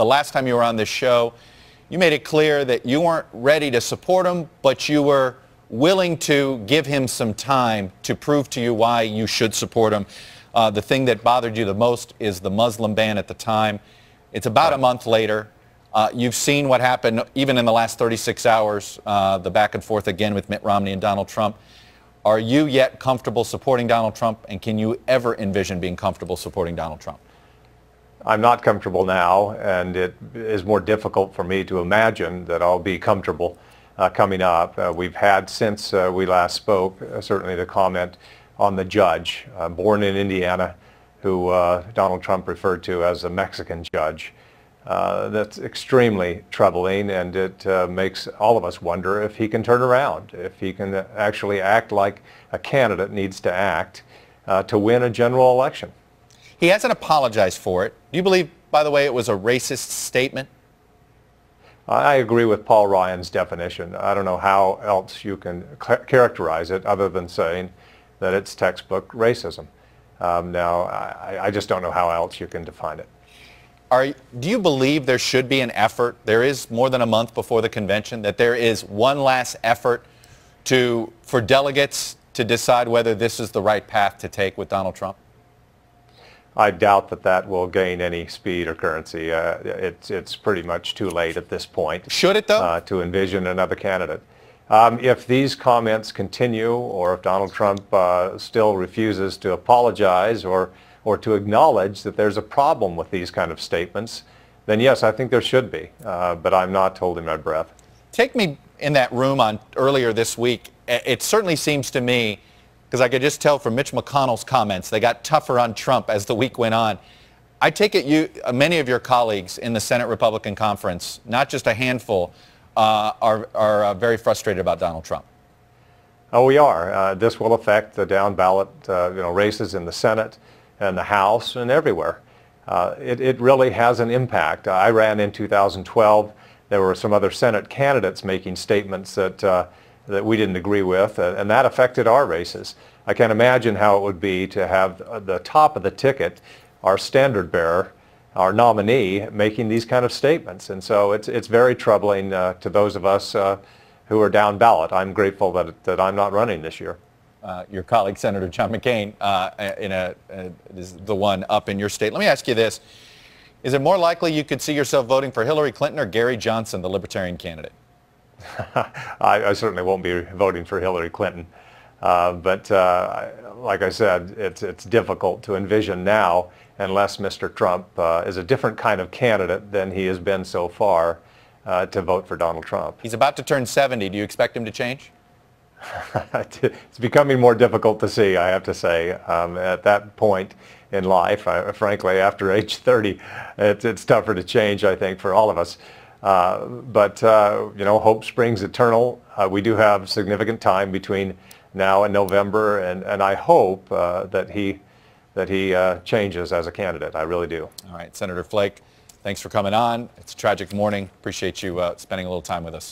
the last time you were on this show, you made it clear that you weren't ready to support him, but you were willing to give him some time to prove to you why you should support him. Uh, the thing that bothered you the most is the Muslim ban at the time. It's about a month later. Uh, you've seen what happened even in the last 36 hours, uh, the back and forth again with Mitt Romney and Donald Trump. Are you yet comfortable supporting Donald Trump, and can you ever envision being comfortable supporting Donald Trump? I'm not comfortable now, and it is more difficult for me to imagine that I'll be comfortable uh, coming up. Uh, we've had, since uh, we last spoke, uh, certainly the comment on the judge, uh, born in Indiana, who uh, Donald Trump referred to as a Mexican judge. that's extremely troubling, and it makes all of us wonder if he can turn around, if he can actually act like a candidate needs to act to win a general election. He hasn't apologized for it. Do you believe, by the way, it was a racist statement? I agree with Paul Ryan's definition. I don't know how else you can characterize it other than saying that it's textbook racism. Um, now, I, I, just don't know how else you can define it. Are, do you believe there should be an effort? There is more than a month before the convention that there is one last effort to, for delegates to decide whether this is the right path to take with Donald Trump? I doubt that that will gain any speed or currency. Uh, it's, it's pretty much too late at this point. Should it, though? Uh, to envision another candidate. Um, if these comments continue or if Donald Trump uh, still refuses to apologize or, or to acknowledge that there's a problem with these kind of statements, then yes, I think there should be. Uh, but I'm not holding my breath. Take me in that room on earlier this week. It certainly seems to me because I could just tell from Mitch McConnell's comments, they got tougher on Trump as the week went on. I take it you, uh, many of your colleagues in the Senate Republican Conference, not just a handful, uh, are, are uh, very frustrated about Donald Trump. Oh, we are. Uh, this will affect the down ballot uh, you know, races in the Senate and the House and everywhere. Uh, it, it, really has an impact. I ran in 2012. There were some other Senate candidates making statements that that we didn't agree with, uh, and that affected our races. I can't imagine how it would be to have uh, the top of the ticket, our standard bearer, our nominee, making these kind of statements. And so it's, it's very troubling uh, to those of us uh, who are down ballot. I'm grateful that, that I'm not running this year. Uh, your colleague, Senator John McCain, uh, in a, is the one up in your state. Let me ask you this. Is it more likely you could see yourself voting for Hillary Clinton or Gary Johnson, the Libertarian candidate? I, I, certainly won't be voting for Hillary Clinton. Uh, but uh, like I said, it's, it's difficult to envision now unless Mr. Trump uh, is a different kind of candidate than he has been so far uh, to vote for Donald Trump. He's about to turn 70. Do you expect him to change? it's becoming more difficult to see, I have to say, um, at that point in life. I, frankly, after age 30, it's, it's tougher to change, I think, for all of us. Uh, but, uh, you know, hope springs eternal. Uh, we do have significant time between now and November, and, and I hope uh, that he, that he uh, changes as a candidate. I really do. All right, Senator Flake, thanks for coming on. It's a tragic morning. Appreciate you uh, spending a little time with us.